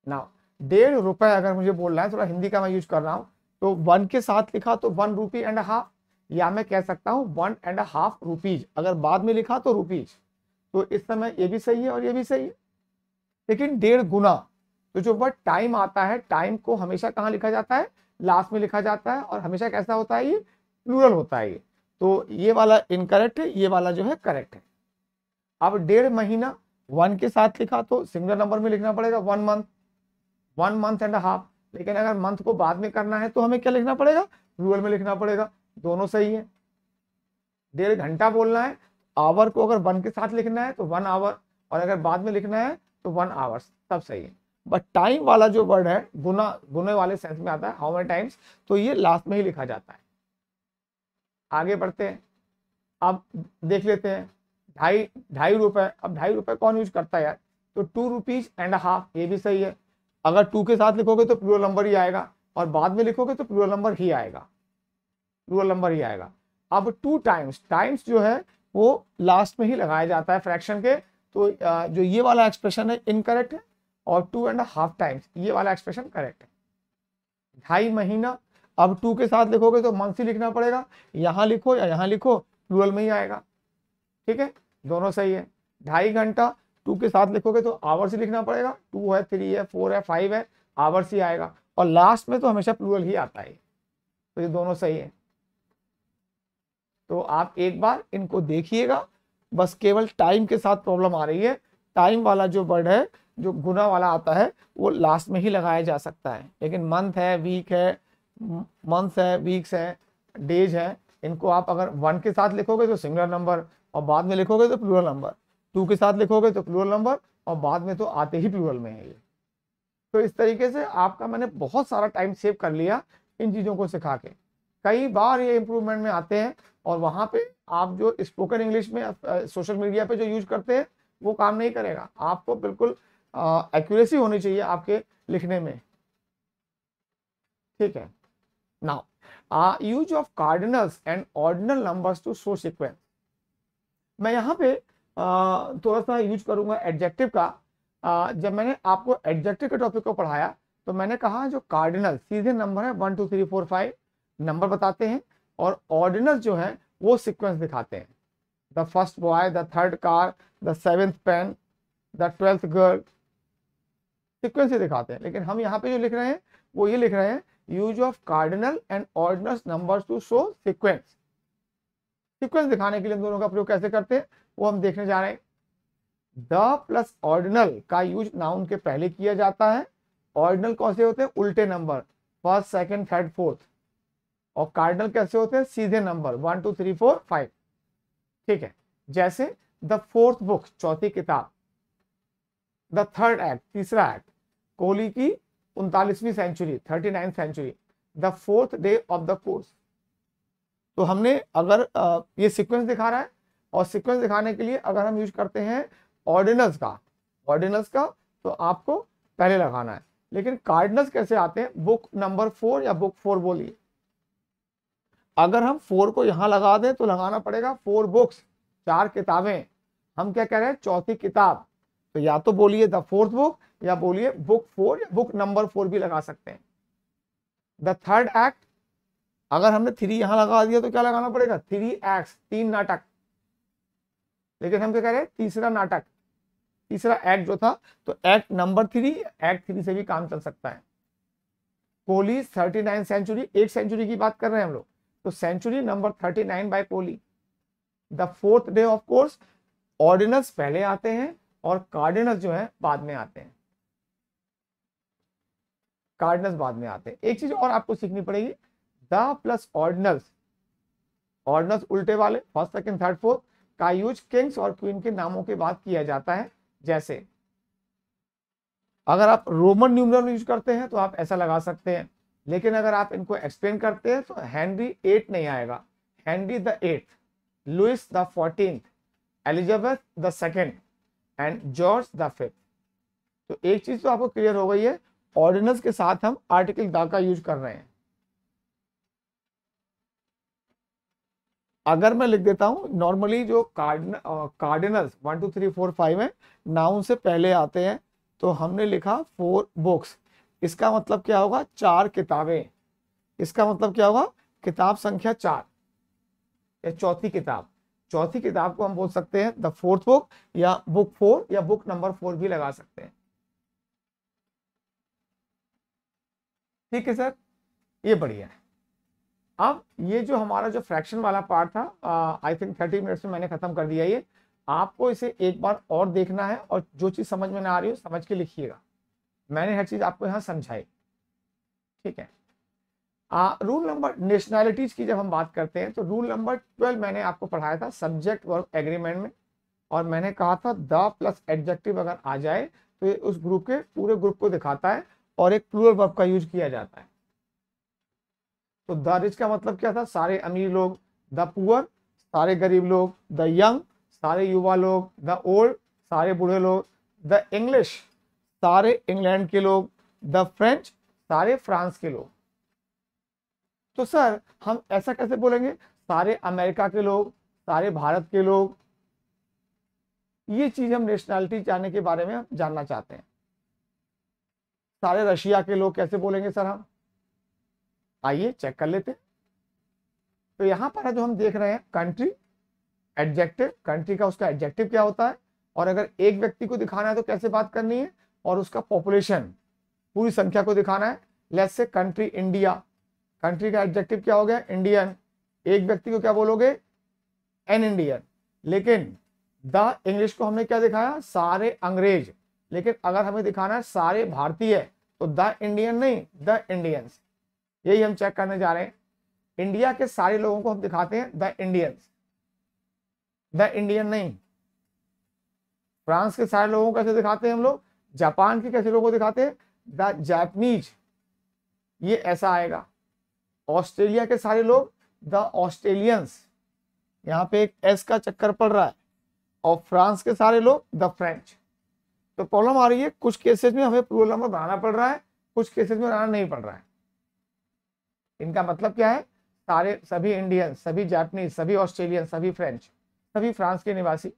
नाउ डेढ़ रुपए अगर मुझे बोलना है थोड़ा हिंदी का मैं यूज कर रहा हूँ तो वन के साथ लिखा तो वन रूपी एंड हाफ या मैं कह सकता हूँ वन एंड हाफ रुपीज अगर बाद में लिखा तो रुपीज तो इस समय ये भी सही है और ये भी सही है लेकिन डेढ़ गुना तो जो वर्ड टाइम आता है टाइम को हमेशा कहाँ लिखा जाता है लास्ट में लिखा जाता है और हमेशा कैसा होता है ये प्लूरल होता है ये तो ये वाला इनकरेक्ट है ये वाला जो है करेक्ट है अब डेढ़ महीना वन के साथ लिखा तो सिंगल नंबर में लिखना पड़ेगा one month one month and half लेकिन अगर मंथ को बाद में करना है तो हमें क्या लिखना पड़ेगा रूअल में लिखना पड़ेगा दोनों सही है डेढ़ घंटा बोलना है आवर को अगर वन के साथ लिखना है तो वन आवर और अगर बाद में लिखना है तो वन आवर्स सब सही है बट टाइम वाला जो वर्ड है गुना गुने वाले सेंस में आता है हाउ मेनी टाइम्स तो ये लास्ट में ही लिखा जाता है आगे बढ़ते हैं अब देख लेते हैं ढाई ढाई रुपए अब ढाई रुपए कौन यूज करता है यार तो टू रुपीज एंड हाफ ये भी सही है अगर टू के साथ लिखोगे तो प्लूरल नंबर ही आएगा और बाद में लिखोगे तो प्लूरल नंबर ही आएगा प्लूरल नंबर ही आएगा अब टू टाइम्स टाइम्स जो है वो लास्ट में ही लगाया जाता है फ्रैक्शन के तो जो ये वाला एक्सप्रेशन है इनकरेक्ट है और टू एंड हाफ टाइम्स ये वाला एक्सप्रेशन करेक्ट है ढाई महीना अब टू के साथ लिखोगे तो मंथ ही लिखना पड़ेगा यहाँ लिखो या यहाँ लिखो प्लूरल में ही आएगा ठीक है दोनों सही है ढाई घंटा टू के साथ लिखोगे तो आवर्स ही लिखना पड़ेगा टू है थ्री है फोर है फाइव है आवर्स ही आएगा और लास्ट में तो हमेशा प्लूरल ही आता है तो ये दोनों सही है तो आप एक बार इनको देखिएगा बस केवल टाइम के साथ प्रॉब्लम आ रही है टाइम वाला जो वर्ड है जो गुना वाला आता है वो लास्ट में ही लगाया जा सकता है लेकिन मंथ है वीक है मंथ है वीक्स है डेज है इनको आप अगर वन के साथ लिखोगे तो सिंगुलर नंबर और बाद में लिखोगे तो प्लूरल नंबर टू के साथ लिखोगे तो प्लूरल नंबर और बाद में तो आते ही प्लूरल में है ये तो इस तरीके से आपका मैंने बहुत सारा टाइम सेव कर लिया इन चीज़ों को सिखा के कई बार ये इम्प्रूवमेंट में आते हैं और वहां पे आप जो स्पोकन इंग्लिश में सोशल मीडिया पे जो यूज करते हैं वो काम नहीं करेगा आपको बिल्कुल एक्यूरेसी होनी चाहिए आपके लिखने में ठीक है now use of cardinals and ordinal numbers to show sequence मैं यहाँ पे थोड़ा सा यूज करूंगा एडजेक्टिव का आ, जब मैंने आपको एडजेक्टिव के टॉपिक को पढ़ाया तो मैंने कहा जो कार्डिनल सीधे नंबर है one two three four five number बताते हैं और ऑर्डिनल जो है वो सिक्वेंस दिखाते हैं the first boy the third car the seventh pen the twelfth girl sequence ही दिखाते हैं लेकिन हम यहाँ पे जो लिख रहे हैं वो ये लिख रहे हैं use of cardinal and ordinal number to show sequence sequence दिखाने के लिए दोनों का प्रयोग कैसे करते हैं वो हम देखने जा रहे हैं द प्लस ऑर्डिनल का यूज नाउन के पहले किया जाता है ऑर्डिनल कौन से होते हैं उल्टे number first second third fourth और कार्डिनल कैसे होते हैं सीधे number one two three four five ठीक है जैसे द फोर्थ बुक चौथी किताब द थर्ड एक्ट तीसरा एक्ट कोहली की उनतालीसवीं century thirty ninth century the fourth day of the course तो हमने अगर ये सीक्वेंस दिखा रहा है और सिक्वेंस दिखाने के लिए अगर हम यूज करते हैं ऑर्डिनल्स का ऑर्डिनल्स का तो आपको पहले लगाना है लेकिन कार्डिनल्स कैसे आते हैं बुक नंबर फोर या बुक फोर बोलिए अगर हम फोर को यहाँ लगा दें तो लगाना पड़ेगा फोर बुक्स चार किताबें हम क्या कह रहे हैं चौथी किताब तो या तो बोलिए द फोर्थ बुक या बोलिए बुक फोर या बुक नंबर फोर भी लगा सकते हैं द थर्ड एक्ट अगर हमने थ्री यहाँ लगा दिया तो क्या लगाना पड़ेगा थ्री एक्ट तीन नाटक लेकिन हम क्या कह रहे हैं तीसरा नाटक तीसरा एक्ट जो था तो act number three act three से भी काम चल सकता है कोहली थर्टी नाइन सेंचुरी एक सेंचुरी की बात कर रहे हैं हम लोग तो century number thirty nine by Kohli the fourth day of course ordinals पहले आते हैं और कार्डिनल्स जो है बाद में आते हैं कार्डिनल्स बाद में आते हैं एक चीज और आपको सीखनी पड़ेगी द प्लस ऑर्डिनल्स ऑर्डिनल्स उल्टे वाले फर्स्ट सेकेंड थर्ड फोर्थ का यूज किंग्स और क्वीन के नामों के बाद किया जाता है जैसे अगर आप रोमन न्यूमरल यूज करते हैं तो आप ऐसा लगा सकते हैं लेकिन अगर आप इनको एक्सप्लेन करते हैं तो हेनरी एट नहीं आएगा Henry the eighth Louis the fourteen Elizabeth the second and George the fifth तो एक चीज तो आपको क्लियर हो गई है ऑर्डिनेंस के साथ हम आर्टिकल द का यूज कर रहे हैं अगर मैं लिख देता हूं नॉर्मली जो कार्डन cardinals one two three four five है नाउन से पहले आते हैं तो हमने लिखा फोर बुक्स इसका मतलब क्या होगा चार किताबें इसका मतलब क्या होगा किताब संख्या चार या चौथी किताब चौथी किताब को हम बोल सकते हैं द फोर्थ बुक या बुक फोर या बुक नंबर फोर भी लगा सकते हैं ठीक है सर ये बढ़िया है अब ये जो हमारा जो फ्रैक्शन वाला पार्ट था आई थिंक थर्टी मिनट्स में मैंने ख़त्म कर दिया ये आपको इसे एक बार और देखना है और जो चीज़ समझ में ना आ रही हो समझ के लिखिएगा मैंने हर चीज़ आपको यहाँ समझाई ठीक है रूल नंबर नेशनैलिटीज़ की जब हम बात करते हैं तो रूल नंबर ट्वेल्व मैंने आपको पढ़ाया था सब्जेक्ट वर्क एग्रीमेंट में और मैंने कहा था द प्लस एडजेक्टिव अगर आ जाए तो ये उस ग्रुप के पूरे ग्रुप को दिखाता है और एक प्लूरल वर्ब का यूज किया जाता है तो द रिच का मतलब क्या था सारे अमीर लोग द पुअर सारे गरीब लोग द यंग सारे युवा लोग द ओल्ड सारे बूढ़े लोग द इंग्लिश सारे इंग्लैंड के लोग द फ्रेंच सारे फ्रांस के लोग तो सर हम ऐसा कैसे बोलेंगे सारे अमेरिका के लोग सारे भारत के लोग ये चीज हम नेशनैलिटी जानने के बारे में हम जानना चाहते हैं सारे रशिया के लोग कैसे बोलेंगे सर हम आइए चेक कर लेते तो यहाँ पर है जो हम देख रहे हैं कंट्री एडजेक्टिव कंट्री का उसका एडजेक्टिव क्या होता है और अगर एक व्यक्ति को दिखाना है तो कैसे बात करनी है और उसका पॉपुलेशन पूरी संख्या को दिखाना है let's say country India country का एडजेक्टिव क्या हो गया इंडियन एक व्यक्ति को क्या बोलोगे एन इंडियन लेकिन द इंग्लिश को हमने क्या दिखाया सारे अंग्रेज लेकिन अगर हमें दिखाना है सारे भारतीय तो द इंडियन नहीं द इंडियंस यही हम चेक करने जा रहे हैं इंडिया के सारे लोगों को हम दिखाते हैं द इंडियंस द इंडियन नहीं फ्रांस के सारे लोगों को कैसे दिखाते हैं हम लोग जापान के कैसे लोगों को दिखाते हैं द जापनीज ये ऐसा आएगा ऑस्ट्रेलिया के सारे लोग द ऑस्ट्रेलियंस यहाँ पे एक एस का चक्कर पड़ रहा है और फ्रांस के सारे लोग द फ्रेंच तो प्रॉब्लम आ रही है कुछ केसेस में हमें प्रोग्राम बनाना पड़ रहा है कुछ केसेस में बनाना नहीं पड़ रहा है इनका मतलब क्या है सारे सभी इंडियन सभी जापनीज सभी ऑस्ट्रेलियन सभी फ्रेंच सभी फ्रांस के निवासी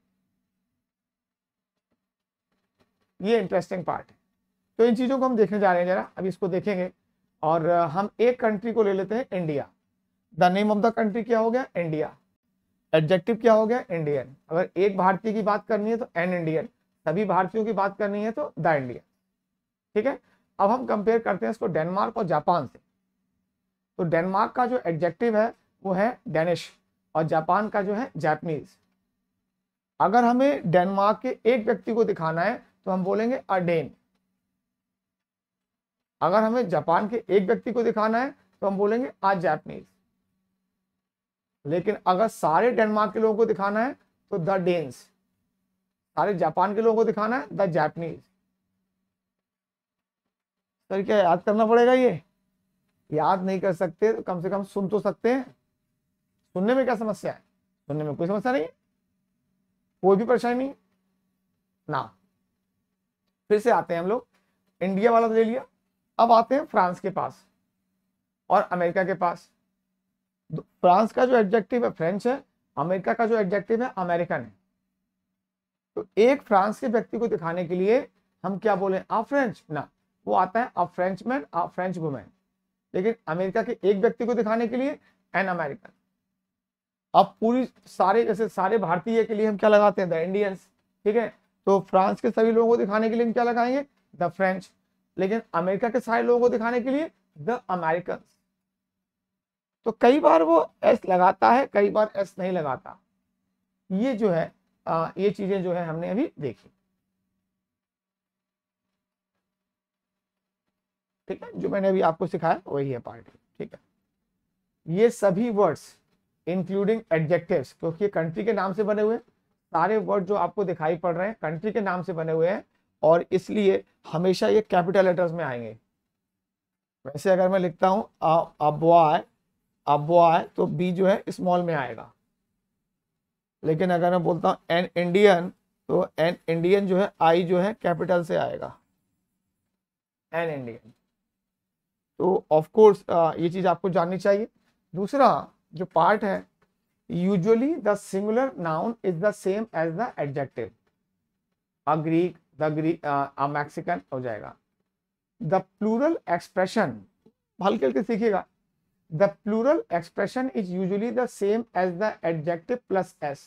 ये इंटरेस्टिंग पार्ट है तो इन चीज़ों को हम देखने जा रहे हैं जरा अभी इसको देखेंगे और हम एक कंट्री को ले लेते हैं India the name of the country क्या हो गया इंडिया एडजेक्टिव क्या हो गया इंडियन अगर एक भारतीय की बात करनी है तो एन इंडियन सभी भारतीयों की बात करनी है तो द इंडियन ठीक है अब हम कंपेयर करते हैं इसको डेनमार्क और जापान से तो डेनमार्क का जो एडजेक्टिव है वो है डेनिश और जापान का जो है जापनीज अगर हमें डेनमार्क के एक व्यक्ति को दिखाना है तो हम बोलेंगे अ डेन अगर हमें जापान के एक व्यक्ति को दिखाना है तो हम बोलेंगे आ जैपनीज लेकिन अगर सारे डेनमार्क के लोगों को दिखाना है तो द डेन्स सारे जापान के लोगों को दिखाना है द जैपनीज सर क्या याद करना पड़ेगा ये याद नहीं कर सकते तो कम से कम सुन तो सकते हैं सुनने में क्या समस्या है सुनने में कोई समस्या नहीं कोई भी परेशानी नहीं ना फिर से आते हैं हम लोग इंडिया वाला तो ले लिया अब आते हैं फ्रांस के पास और अमेरिका के पास फ्रांस का जो एडजेक्टिव है फ्रेंच है अमेरिका का जो एडजेक्टिव है अमेरिकन है तो एक फ्रांस के व्यक्ति को दिखाने के लिए हम क्या बोले आप फ्रेंच ना वो आता है आप फ्रेंच मैन आप फ्रेंच वुमेन लेकिन अमेरिका के एक व्यक्ति को दिखाने के लिए एन अमेरिकन अब पूरी सारे जैसे सारे भारतीय के लिए हम क्या लगाते हैं द इंडियंस ठीक है तो फ्रांस के सभी लोगों को दिखाने के लिए हम क्या लगाएंगे द फ्रेंच लेकिन अमेरिका के सारे लोगों को दिखाने के लिए द अमेरिकन तो कई बार वो एस लगाता है कई बार एस नहीं लगाता ये जो है आ, ये चीजें जो है हमने अभी देखी ठीक है जो मैंने अभी आपको सिखाया वही है पार्ट ठीक है ये सभी वर्ड्स इंक्लूडिंग एडजेक्टिव क्योंकि कंट्री के नाम से बने हुए हैं सारे वर्ड जो आपको दिखाई पड़ रहे हैं कंट्री के नाम से बने हुए हैं और इसलिए हमेशा ये कैपिटल लेटर्स में आएंगे वैसे अगर मैं लिखता हूं अबवाय अबवाय तो बी जो है स्मॉल में आएगा लेकिन अगर मैं बोलता हूं एन इंडियन तो एन इंडियन जो है आई जो है कैपिटल से आएगा एन इंडियन तो ऑफकोर्स ये चीज़ आपको जाननी चाहिए दूसरा जो पार्ट है usually the singular noun is the same as the adjective a Greek the Greek a Mexican हो जाएगा द प्लूरल एक्सप्रेशन हल्के हल्के सीखिएगा the plural expression is usually the same as the adjective plus s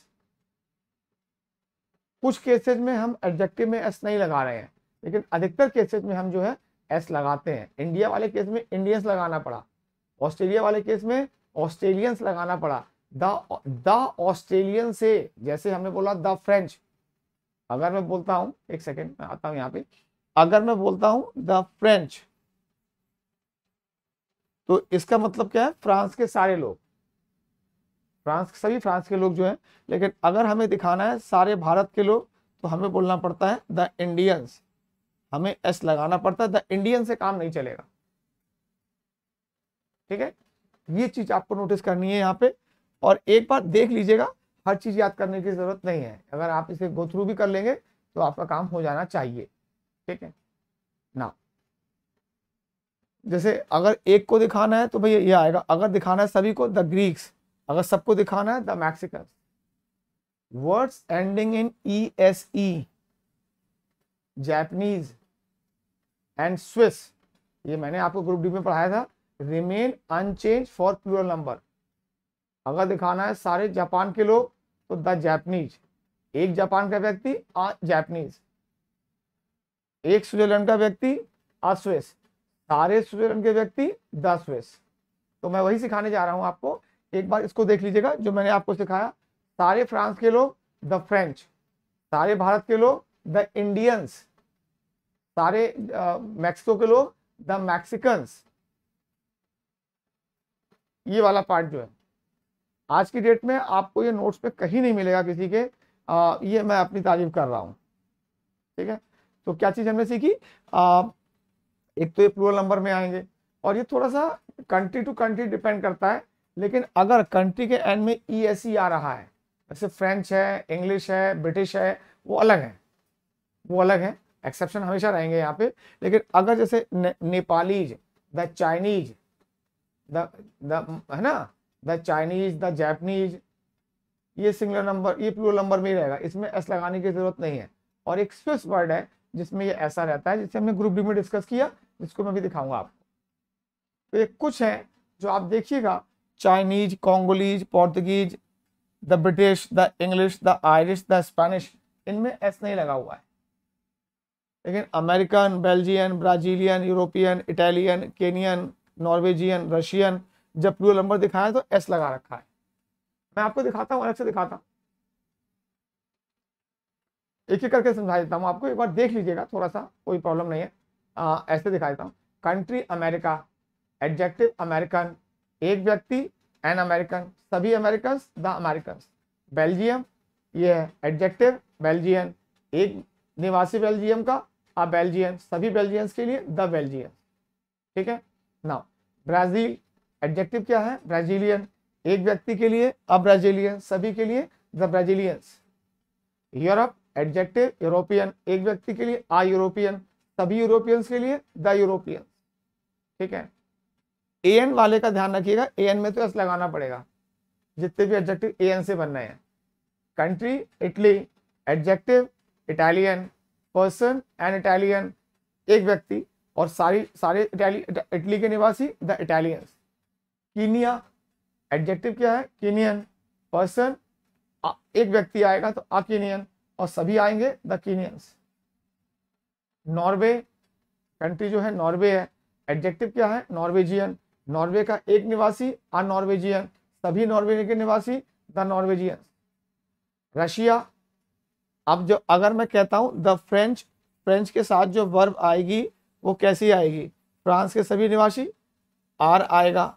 कुछ cases में हम adjective में S नहीं लगा रहे हैं लेकिन अधिकतर केसेज में हम जो है एस लगाते हैं इंडिया वाले केस में इंडियंस लगाना पड़ा ऑस्ट्रेलिया वाले केस में ऑस्ट्रेलियंस लगाना पड़ा द ऑस्ट्रेलियन से जैसे हमने बोला द फ्रेंच अगर मैं बोलता हूं एक सेकेंड मैं आता हूं यहां पे अगर मैं बोलता हूं द फ्रेंच तो इसका मतलब क्या है फ्रांस के सारे लोग फ्रांस सभी फ्रांस के लोग जो हैं लेकिन अगर हमें दिखाना है सारे भारत के लोग तो हमें बोलना पड़ता है द इंडियंस हमें एस लगाना पड़ता है द इंडियन से काम नहीं चलेगा ठीक है ये चीज आपको नोटिस करनी है यहाँ पे और एक बार देख लीजिएगा हर चीज याद करने की जरूरत नहीं है अगर आप इसे गो थ्रू भी कर लेंगे तो आपका काम हो जाना चाहिए ठीक है ना जैसे अगर एक को दिखाना है तो भैया ये आएगा अगर दिखाना है सभी को द ग्रीक्स अगर सबको दिखाना है the Mexican words ending in e s e Japanese and Swiss ये मैंने आपको ग्रुप डी में पढ़ाया था remain unchange for plural number अगर दिखाना है सारे जापान के लोग तो द जैपनीज एक जापान का व्यक्ति आ जैपनीज एक स्विट्जरलैंड का व्यक्ति अ स्विस सारे स्विट्जरलैंड के व्यक्ति द स्विस तो मैं वही सिखाने जा रहा हूं आपको एक बार इसको देख लीजिएगा जो मैंने आपको सिखाया सारे फ्रांस के लोग द फ्रेंच सारे भारत के लोग द इंडियंस सारे मैक्सिको के लोग द मैक्सिकन्स ये वाला पार्ट जो है आज की डेट में आपको ये नोट्स पे कहीं नहीं मिलेगा किसी के आ, ये मैं अपनी तारीफ कर रहा हूँ ठीक है तो क्या चीज़ हमने सीखी आ, एक तो ये प्लूरल नंबर में आएंगे और ये थोड़ा सा कंट्री टू कंट्री डिपेंड करता है लेकिन अगर कंट्री के एंड में ई e एस e आ रहा है जैसे फ्रेंच है इंग्लिश है ब्रिटिश है वो अलग है वो अलग है एक्सेप्शन हमेशा रहेंगे यहाँ पे लेकिन अगर जैसे ने, Nepalese the Chinese the the है ना द चाइनीज द जैपनीज ये सिंगलर नंबर ये प्लूरल नंबर में ही रहेगा इसमें एस लगाने की जरूरत नहीं है और एक स्विस वर्ड है जिसमें ये ऐसा रहता है जिसे हमने ग्रुप डी में डिस्कस किया जिसको मैं भी दिखाऊंगा आपको तो ये कुछ है जो आप देखिएगा Chinese Congolese Portuguese the British the English the Irish the Spanish इनमें एस नहीं लगा हुआ है लेकिन American Belgian Brazilian European Italian Kenyan Norwegian Russian जब प्लूरल नंबर दिखाया तो एस लगा रखा है मैं आपको दिखाता हूँ अलग से दिखाता हूँ एक एक करके समझा देता हूँ आपको एक बार देख लीजिएगा थोड़ा सा कोई प्रॉब्लम नहीं है आ, ऐसे दिखा देता हूँ कंट्री अमेरिका एडजेक्टिव अमेरिकन एक व्यक्ति एन अमेरिकन सभी अमेरिकन द अमेरिकन बेल्जियम ये है एडजेक्टिव बेल्जियन एक निवासी बेल्जियम का आप बेल्जियन सभी बेल्जियंस के लिए द बेल्जियन ठीक है ना ब्राजील एडजेक्टिव क्या है ब्राजीलियन एक व्यक्ति के लिए अ ब्राजीलियन सभी के लिए the Brazilians Europe adjective European एक व्यक्ति के लिए आ यूरोपियन सभी यूरोपियंस के लिए द यूरोपियन ठीक है ए एन वाले का ध्यान रखिएगा ए एन में तो एस लगाना पड़ेगा जितने भी एडजेक्टिव ए एन से बनना है country Italy adjective Italian person and Italian एक व्यक्ति और सारी सारे इटाली इटली के निवासी द इटालियंस कीनिया एडजेक्टिव क्या है कीनियन पर्सन एक व्यक्ति आएगा तो अकीनियन और सभी आएंगे द कीनियंस नॉर्वे कंट्री जो है नॉर्वे है एडजेक्टिव क्या है नॉर्वेजियन नॉर्वे का एक निवासी नॉर्वेजियन सभी नॉर्वे के निवासी द नॉर्वेजियंस रशिया अब जो अगर मैं कहता हूँ द फ्रेंच फ्रेंच के साथ जो वर्ब आएगी वो कैसी आएगी फ्रांस के सभी निवासी आर आएगा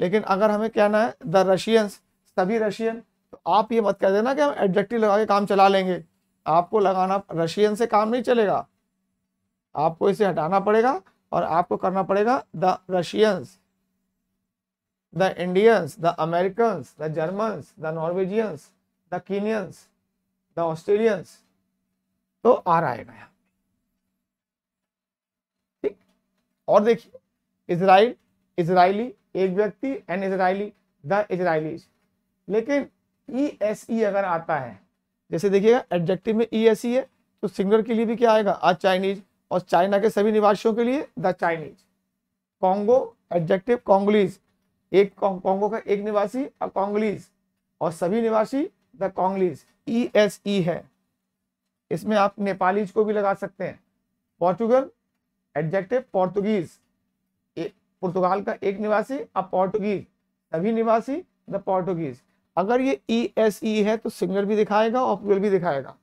लेकिन अगर हमें कहना है द रशियंस सभी रशियन तो आप ये मत कह देना कि हम एडजेक्टिव लगा के काम चला लेंगे आपको लगाना रशियन से काम नहीं चलेगा आपको इसे हटाना पड़ेगा और आपको करना पड़ेगा the Russians the Indians the Americans the Germans the Norwegians the Kenyans the Australians तो आर आएगा यहां ठीक और देखिए इसराइल इसराइली एक व्यक्ति एन इसराइली द इसराइलीज लेकिन ई एस ई अगर आता है जैसे देखिएगा एडजेक्टिव में ई एस ई है तो सिंगुलर के लिए भी क्या आएगा आ चाइनीज और चाइना के सभी निवासियों के लिए the Chinese Congo adjective Congolese एक कॉन्गो का एक निवासी और कॉन्गलीज और सभी निवासी द कॉन्गलीज ई एस ई है इसमें आप नेपालीज को भी लगा सकते हैं पोर्टुगल एडजेक्टिव पोर्तुगीज पुर्तगाल का एक निवासी अब पोर्टुगीज सभी निवासी द मतलब पोर्टुगीज अगर ये ई एस ई है तो सिंगल भी दिखाएगा और प्लूरल भी दिखाएगा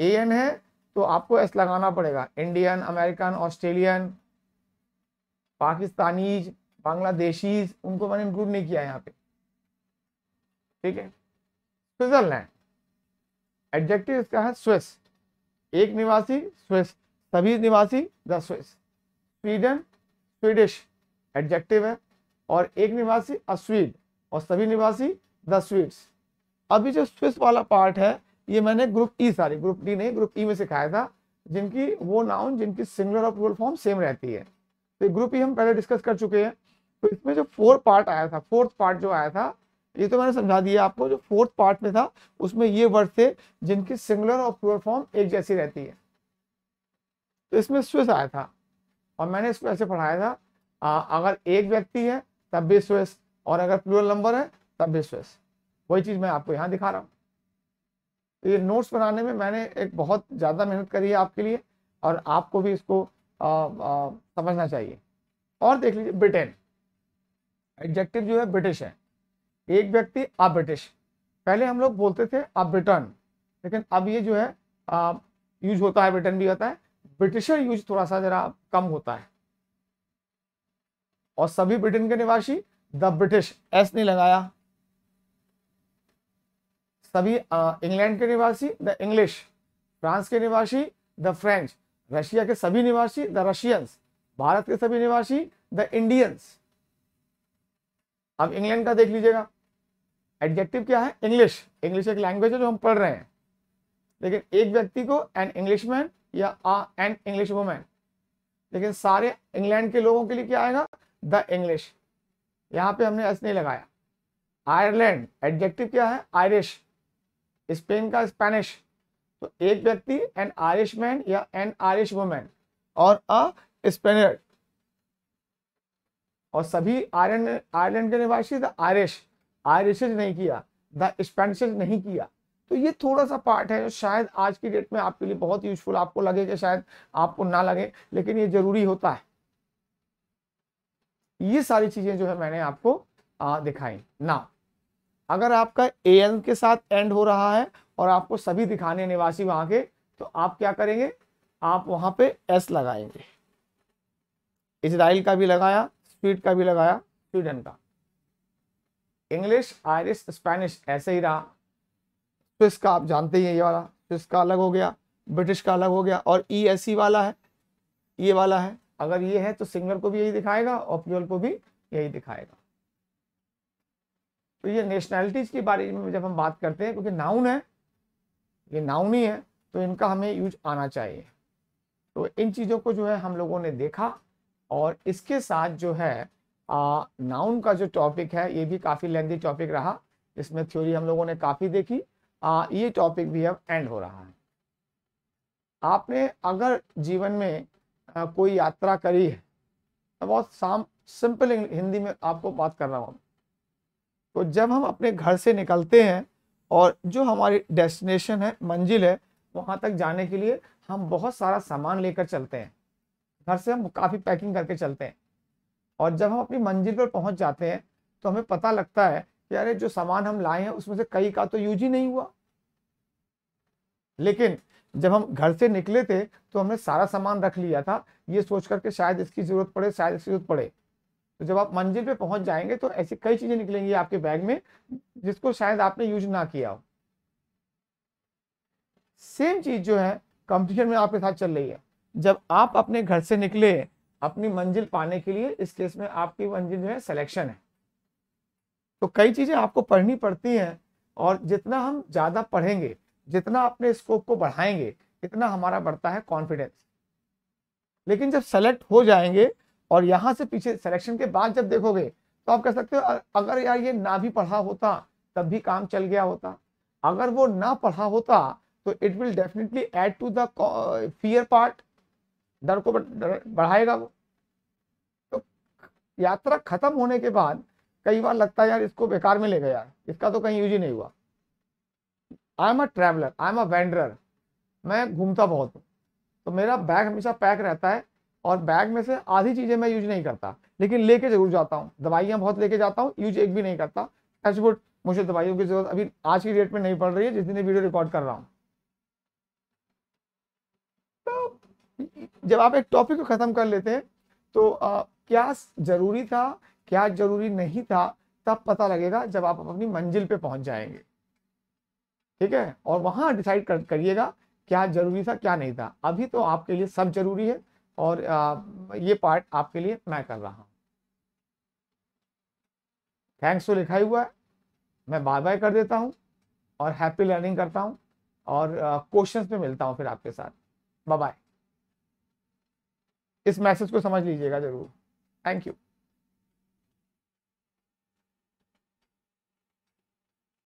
ए एन है तो आपको एस लगाना पड़ेगा Indian American Australian Pakistanis Bangladeshis उनको मैंने इंक्लूड नहीं किया यहाँ पे ठीक है स्विट्जरलैंड एडजेक्टिव इसका है स्विस एक निवासी स्विस सभी निवासी the Swiss Sweden Swedish adjective है और एक निवासी अ स्वीड और सभी निवासी द स्वीड्स अभी जो स्विस वाला पार्ट है ये मैंने group E sorry group D नहीं ग्रुप ई e में सिखाया था जिनकी वो नाउन जिनकी सिंगुलर और प्लूरल फॉर्म सेम रहती है तो ग्रुप ई e हम पहले डिस्कस कर चुके हैं तो इसमें जो फोर पार्ट आया था फोर्थ पार्ट जो आया था ये तो मैंने समझा दिया आपको जो फोर्थ पार्ट में था उसमें ये वर्ड थे जिनकी सिंगुलर और प्योर फॉर्म एक जैसी रहती है तो इसमें स्विस आया था और मैंने इसको ऐसे पढ़ाया था आ, अगर एक व्यक्ति है तब भी स्विस और अगर प्योर नंबर है तब भी स्विस वही चीज़ मैं आपको यहाँ दिखा रहा हूँ तो ये नोट्स बनाने में मैंने एक बहुत ज़्यादा मेहनत करी है आपके लिए और आपको भी इसको आ, आ, समझना चाहिए और देख लीजिए ब्रिटेन एडजेक्टिव जो है ब्रिटिश है एक व्यक्ति आ ब्रिटिश पहले हम लोग बोलते थे अब ब्रिटन लेकिन अब ये जो है आ, यूज होता है ब्रिटन भी होता है ब्रिटिशर यूज थोड़ा सा जरा कम होता है और सभी ब्रिटेन के निवासी द ब्रिटिश एस नहीं लगाया सभी इंग्लैंड के निवासी द इंग्लिश फ्रांस के निवासी द फ्रेंच रशिया के सभी निवासी द रशियंस भारत के सभी निवासी द इंडियंस अब इंग्लैंड का देख लीजिएगा एडजेक्टिव क्या है इंग्लिश इंग्लिश एक लैंग्वेज है जो हम पढ़ रहे हैं लेकिन एक व्यक्ति को एन मैन या एन इंग्लिश वुमेन लेकिन सारे इंग्लैंड के लोगों के लिए क्या आएगा द इंग्लिश यहाँ पे हमने एस नहीं लगाया आयरलैंड एडजेक्टिव क्या है आयरिश स्पेन का स्पेनिश तो एक व्यक्ति एन आयरिश मैन या एन आयरिश वुमेन और अ स्पेनियर और सभी आयरलैंड आयरलैंड के निवासी द आयरिश आयरिसेज नहीं किया द स्पेंसेज नहीं किया तो ये थोड़ा सा पार्ट है जो शायद आज की डेट में आपके लिए बहुत यूजफुल आपको लगे कि शायद आपको ना लगे लेकिन ये जरूरी होता है ये सारी चीजें जो है मैंने आपको दिखाई ना अगर आपका ए एन के साथ एंड हो रहा है और आपको सभी दिखाने निवासी वहां के तो आप क्या करेंगे आप वहां पे एस लगाएंगे इसराइल का भी लगाया स्पीड का भी लगाया स्वीडन का इंग्लिश आयरिश स्पेनिश ऐसे ही रहा स्विस का आप जानते ही हैं ये वाला स्विस का अलग हो गया ब्रिटिश का अलग हो गया और ई e एस e वाला है ये वाला है अगर ये है तो सिंगल को भी यही दिखाएगा और प्योर को भी यही दिखाएगा तो ये नेशनैलिटीज के बारे में जब हम बात करते हैं क्योंकि नाउन है ये नाउन ही है तो इनका हमें यूज आना चाहिए तो इन चीज़ों को जो है हम लोगों ने देखा और इसके साथ जो है नाउन का जो टॉपिक है ये भी काफ़ी लेंदी टॉपिक रहा इसमें थ्योरी हम लोगों ने काफ़ी देखी आ, ये टॉपिक भी अब एंड हो रहा है आपने अगर जीवन में आ, कोई यात्रा करी है तो बहुत साम सिंपल हिंदी में आपको बात कर रहा हूँ तो जब हम अपने घर से निकलते हैं और जो हमारी डेस्टिनेशन है मंजिल है वहाँ तक जाने के लिए हम बहुत सारा सामान लेकर चलते हैं घर से हम काफ़ी पैकिंग करके चलते हैं और जब हम अपनी मंजिल पर पहुंच जाते हैं तो हमें पता लगता है कि अरे जो सामान हम लाए हैं उसमें से कई का तो यूज ही नहीं हुआ लेकिन जब हम घर से निकले थे तो हमने सारा सामान रख लिया था ये सोच करके शायद इसकी जरूरत पड़े शायद इसकी जरूरत पड़े तो जब आप मंजिल पे पहुंच जाएंगे तो ऐसी कई चीजें निकलेंगी आपके बैग में जिसको शायद आपने यूज ना किया हो सेम चीज जो है कंपटीशन में आपके साथ चल रही है जब आप अपने घर से निकले अपनी मंजिल पाने के लिए इस केस में आपकी मंजिल जो है सिलेक्शन है तो कई चीजें आपको पढ़नी पड़ती हैं और जितना हम ज्यादा पढ़ेंगे जितना अपने स्कोप को बढ़ाएंगे इतना हमारा बढ़ता है कॉन्फिडेंस लेकिन जब सेलेक्ट हो जाएंगे और यहाँ से पीछे सिलेक्शन के बाद जब देखोगे तो आप कह सकते हो अगर यार ये ना भी पढ़ा होता तब भी काम चल गया होता अगर वो ना पढ़ा होता तो it will definitely add to the fear part दर को बढ़ाएगा वो तो यात्रा खत्म होने के बाद कई बार लगता है यार इसको बेकार में ले गया यार इसका तो कहीं यूज ही नहीं हुआ I am a traveller I am a vendor मैं घूमता बहुत हूँ तो मेरा बैग हमेशा पैक रहता है और बैग में से आधी चीज़ें मैं यूज नहीं करता लेकिन लेके जरूर जाता हूँ दवाइयाँ बहुत लेके जाता हूँ यूज एक भी नहीं करता टचवुड मुझे दवाइयों की जरूरत अभी आज की डेट में नहीं पड़ रही है जिस दिन वीडियो रिकॉर्ड कर रहा हूँ जब आप एक टॉपिक को ख़त्म कर लेते हैं तो आ, क्या ज़रूरी था क्या ज़रूरी नहीं था तब पता लगेगा जब आप अपनी मंजिल पे पहुंच जाएंगे ठीक है और वहां डिसाइड करिएगा क्या ज़रूरी था क्या नहीं था अभी तो आपके लिए सब ज़रूरी है और आ, ये पार्ट आपके लिए मैं कर रहा हूँ थैंक्स तो लिखा हुआ है मैं बाय बाय कर देता हूँ और हैप्पी लर्निंग करता हूँ और क्वेश्चंस में मिलता हूँ फिर आपके साथ बाय बाय इस मैसेज को समझ लीजिएगा जरूर थैंक यू